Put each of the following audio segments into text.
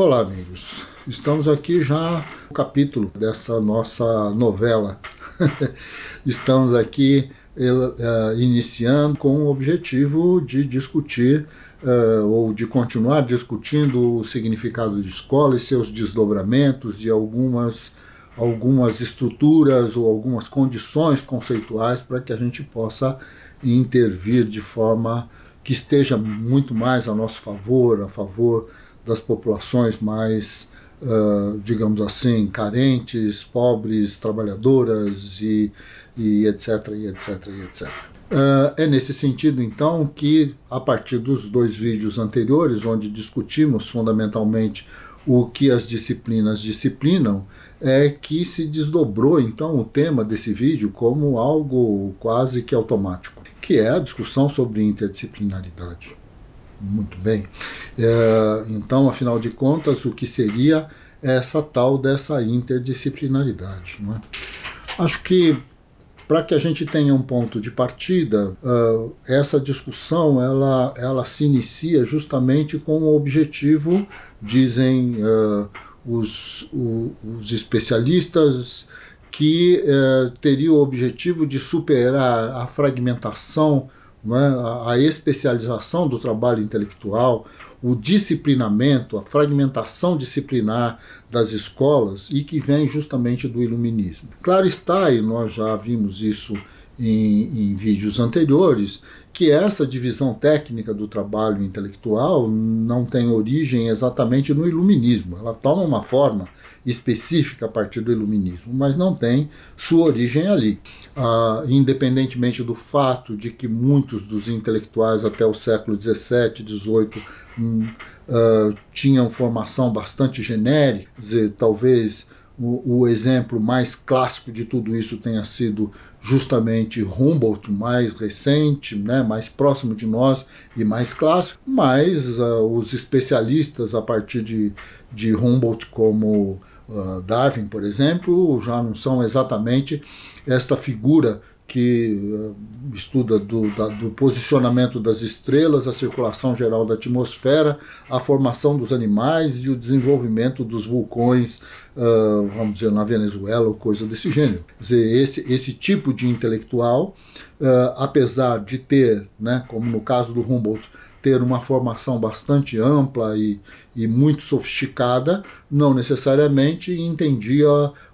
Olá, amigos. Estamos aqui já no capítulo dessa nossa novela. Estamos aqui eh, iniciando com o objetivo de discutir eh, ou de continuar discutindo o significado de escola e seus desdobramentos e algumas algumas estruturas ou algumas condições conceituais para que a gente possa intervir de forma que esteja muito mais a nosso favor, a favor das populações mais, uh, digamos assim, carentes, pobres, trabalhadoras e, e etc, e etc, e etc. Uh, é nesse sentido, então, que a partir dos dois vídeos anteriores, onde discutimos fundamentalmente o que as disciplinas disciplinam, é que se desdobrou então o tema desse vídeo como algo quase que automático, que é a discussão sobre interdisciplinaridade. Muito bem. É, então, afinal de contas, o que seria essa tal dessa interdisciplinaridade? Não é? Acho que para que a gente tenha um ponto de partida, uh, essa discussão ela, ela se inicia justamente com o objetivo, dizem uh, os, o, os especialistas, que uh, teria o objetivo de superar a fragmentação é? a especialização do trabalho intelectual, o disciplinamento, a fragmentação disciplinar das escolas e que vem justamente do iluminismo. Claro está, e nós já vimos isso em, em vídeos anteriores, que essa divisão técnica do trabalho intelectual não tem origem exatamente no iluminismo. Ela toma uma forma específica a partir do iluminismo, mas não tem sua origem ali. Ah, independentemente do fato de que muitos dos intelectuais até o século XVII, XVIII hum, ah, tinham formação bastante genérica, dizer, talvez o, o, exemplo mais clássico de tudo isso tenha sido justamente Humboldt, mais recente, né, mais próximo de nós e mais clássico, mas uh, os especialistas a partir de, de Humboldt, como uh, Darwin, por exemplo, já não são exatamente esta figura que eh, estuda do, da, do, posicionamento das estrelas, a circulação geral da atmosfera, a formação dos animais e o desenvolvimento dos vulcões, uh, vamos dizer, na Venezuela ou coisa desse gênero. Quer dizer, esse, esse tipo de intelectual, uh, apesar de ter, né, como no caso do Humboldt, ter uma formação bastante ampla e, e muito sofisticada, não necessariamente entendia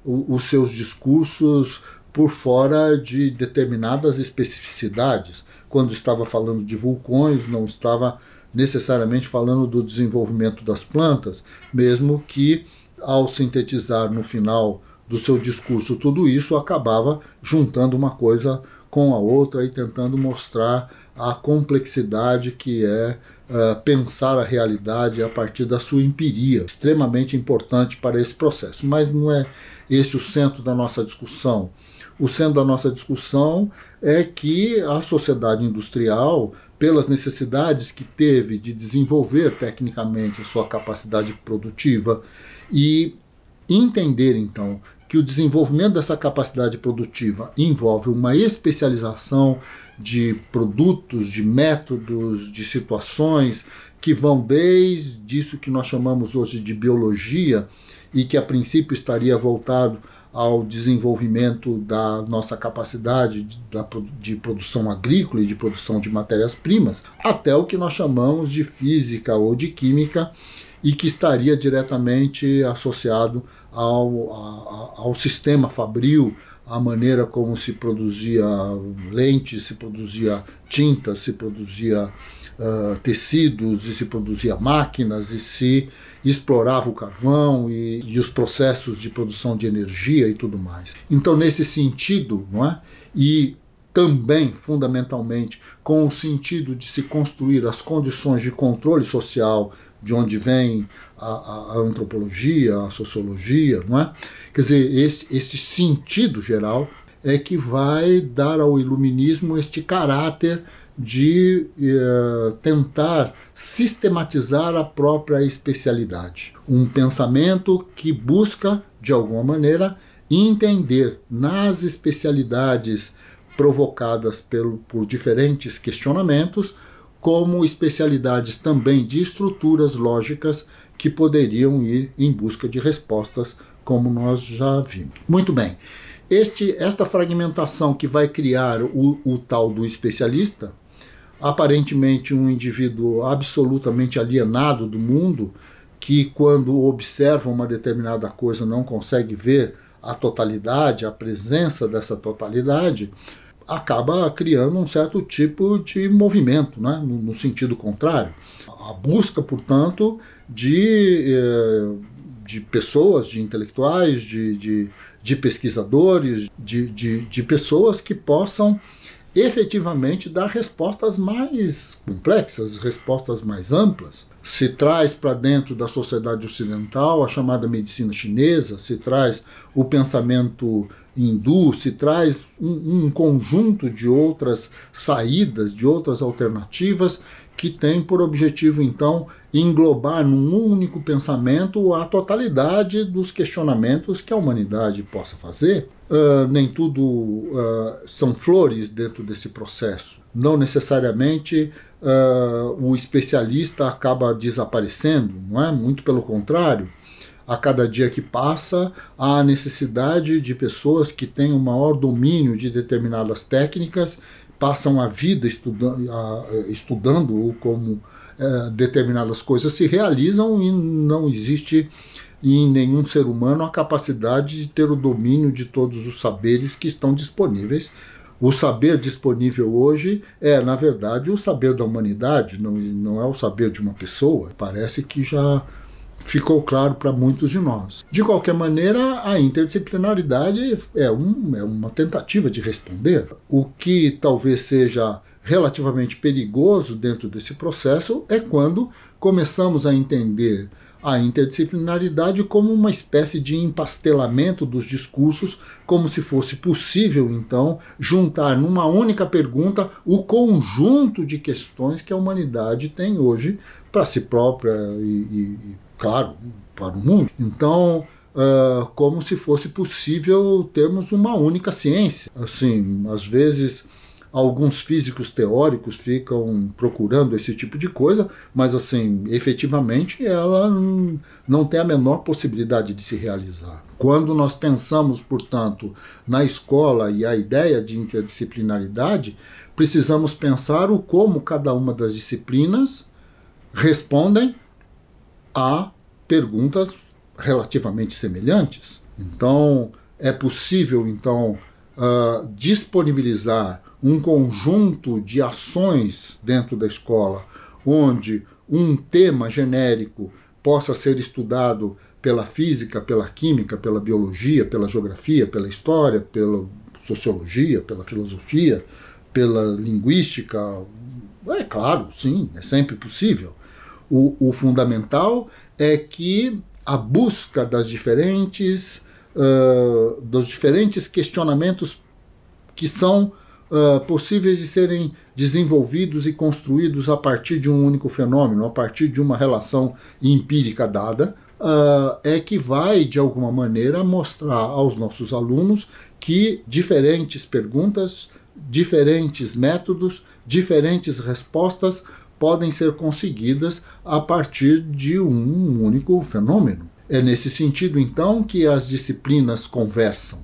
o, os seus discursos por fora de determinadas especificidades. Quando estava falando de vulcões, não estava necessariamente falando do desenvolvimento das plantas, mesmo que ao sintetizar no final do seu discurso tudo isso, acabava juntando uma coisa com a outra e tentando mostrar a complexidade que é uh, pensar a realidade a partir da sua empiria, extremamente importante para esse processo. Mas não é esse o centro da nossa discussão. O centro da nossa discussão é que a sociedade industrial, pelas necessidades que teve de desenvolver tecnicamente a sua capacidade produtiva e entender então que o desenvolvimento dessa capacidade produtiva envolve uma especialização de produtos, de métodos, de situações que vão desde isso que nós chamamos hoje de biologia e que a princípio estaria voltado ao desenvolvimento da nossa capacidade de, produção agrícola e de produção de matérias-primas, até o que nós chamamos de física ou de química, e que estaria diretamente associado ao, ao sistema fabril, à maneira como se produzia lente, se produzia tinta, se produzia uh, tecidos, e se produzia máquinas, e se explorava o carvão e, e os processos de produção de energia e tudo mais. Então, nesse sentido, não é? e também, fundamentalmente, com o sentido de se construir as condições de controle social de onde vem a, a, a antropologia, a sociologia, não é? Quer dizer, esse, esse sentido geral é que vai dar ao iluminismo este caráter de eh, tentar sistematizar a própria especialidade. Um pensamento que busca, de alguma maneira, entender nas especialidades provocadas pelo, por diferentes questionamentos, como especialidades também de estruturas lógicas que poderiam ir em busca de respostas, como nós já vimos. Muito bem. Este, esta fragmentação que vai criar o, o tal do especialista aparentemente um indivíduo absolutamente alienado do mundo, que quando observa uma determinada coisa não consegue ver a totalidade, a presença dessa totalidade, acaba criando um certo tipo de movimento, né? no, no sentido contrário. A busca, portanto, de, eh, de pessoas, de intelectuais, de, de, de pesquisadores, de, de, de pessoas que possam efetivamente dá respostas mais complexas, respostas mais amplas. Se traz para dentro da sociedade ocidental a chamada medicina chinesa, se traz o pensamento hindu, se traz um, um conjunto de outras saídas, de outras alternativas que tem por objetivo, então, englobar num único pensamento a totalidade dos questionamentos que a humanidade possa fazer. Uh, nem tudo uh, são flores dentro desse processo. Não necessariamente uh, o especialista acaba desaparecendo, não é? Muito pelo contrário. A cada dia que passa, há a necessidade de pessoas que tenham maior domínio de determinadas técnicas passam a vida estudando, a, eh, estudando ou como é, determinadas coisas se realizam e não existe em nenhum ser humano a capacidade de ter o domínio de todos os saberes que estão disponíveis. O saber disponível hoje é, na verdade, o saber da humanidade, não, não é o saber de uma pessoa. Parece que já ficou claro para muitos de nós. De qualquer maneira, a interdisciplinaridade é, um, é uma tentativa de responder. O que talvez seja relativamente perigoso dentro desse processo é quando começamos a entender a interdisciplinaridade como uma espécie de empastelamento dos discursos, como se fosse possível, então, juntar numa única pergunta o conjunto de questões que a humanidade tem hoje para si própria e, e, claro, para o mundo. Então, Uh, como se fosse possível termos uma única ciência. Assim, às vezes alguns físicos teóricos ficam procurando esse tipo de coisa, mas assim, efetivamente ela não tem a menor possibilidade de se realizar. Quando nós pensamos, portanto, na escola e a ideia de interdisciplinaridade, precisamos pensar o como cada uma das disciplinas respondem a perguntas relativamente semelhantes. Então, é possível então uh, disponibilizar um conjunto de ações dentro da escola onde um tema genérico possa ser estudado pela física, pela química, pela biologia, pela geografia, pela história, pela sociologia, pela filosofia, pela linguística. É claro, sim, é sempre possível. O, o fundamental é que a busca das diferentes, uh, dos diferentes questionamentos que são uh, possíveis de serem desenvolvidos e construídos a partir de um único fenômeno, a partir de uma relação empírica dada, uh, é que vai, de alguma maneira, mostrar aos nossos alunos que diferentes perguntas, diferentes métodos, diferentes respostas podem ser conseguidas a partir de um único fenômeno. É nesse sentido, então, que as disciplinas conversam,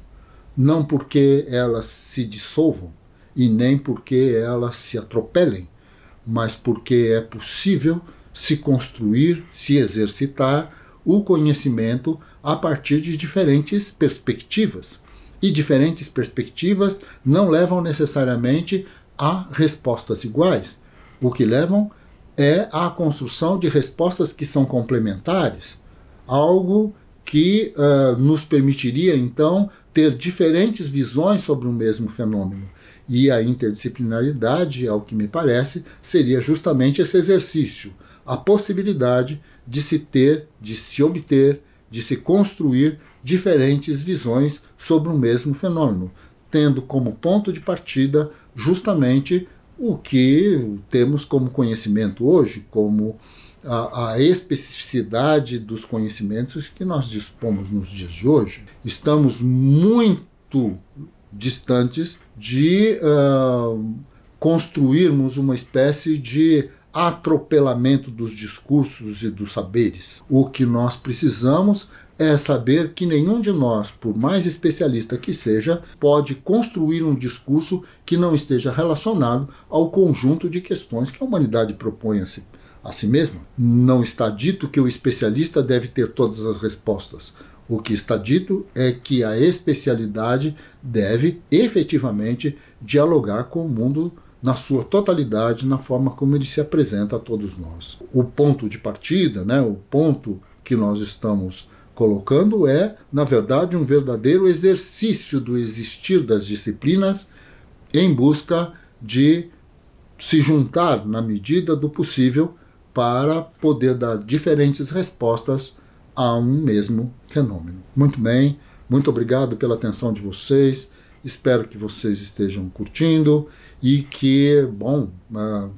não porque elas se dissolvam e nem porque elas se atropelem, mas porque é possível se construir, se exercitar o conhecimento a partir de diferentes perspectivas. E diferentes perspectivas não levam necessariamente a respostas iguais o que levam é à construção de respostas que são complementares, algo que uh, nos permitiria então ter diferentes visões sobre o mesmo fenômeno. E a interdisciplinaridade, ao que me parece, seria justamente esse exercício, a possibilidade de se ter, de se obter, de se construir diferentes visões sobre o mesmo fenômeno, tendo como ponto de partida justamente o que temos como conhecimento hoje, como a, a, especificidade dos conhecimentos que nós dispomos nos dias de hoje. Estamos muito distantes de uh, construirmos uma espécie de atropelamento dos discursos e dos saberes. O que nós precisamos é saber que nenhum de nós, por mais especialista que seja, pode construir um discurso que não esteja relacionado ao conjunto de questões que a humanidade propõe a si, a si mesma. Não está dito que o especialista deve ter todas as respostas. O que está dito é que a especialidade deve efetivamente dialogar com o mundo na sua totalidade, na forma como ele se apresenta a todos nós. O ponto de partida, né, o ponto que nós estamos colocando é, na verdade, um verdadeiro exercício do existir das disciplinas em busca de se juntar na medida do possível para poder dar diferentes respostas a um mesmo fenômeno. Muito bem, muito obrigado pela atenção de vocês. Espero que vocês estejam curtindo e que, bom, ah,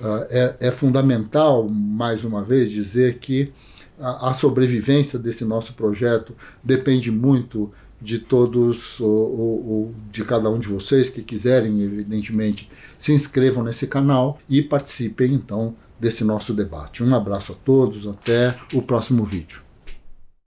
ah, é, é fundamental, mais uma vez, dizer que a, a sobrevivência desse nosso projeto depende muito de todos ou, ou, de cada um de vocês que quiserem, evidentemente, se inscrevam nesse canal e participem então desse nosso debate. Um abraço a todos, até o próximo vídeo.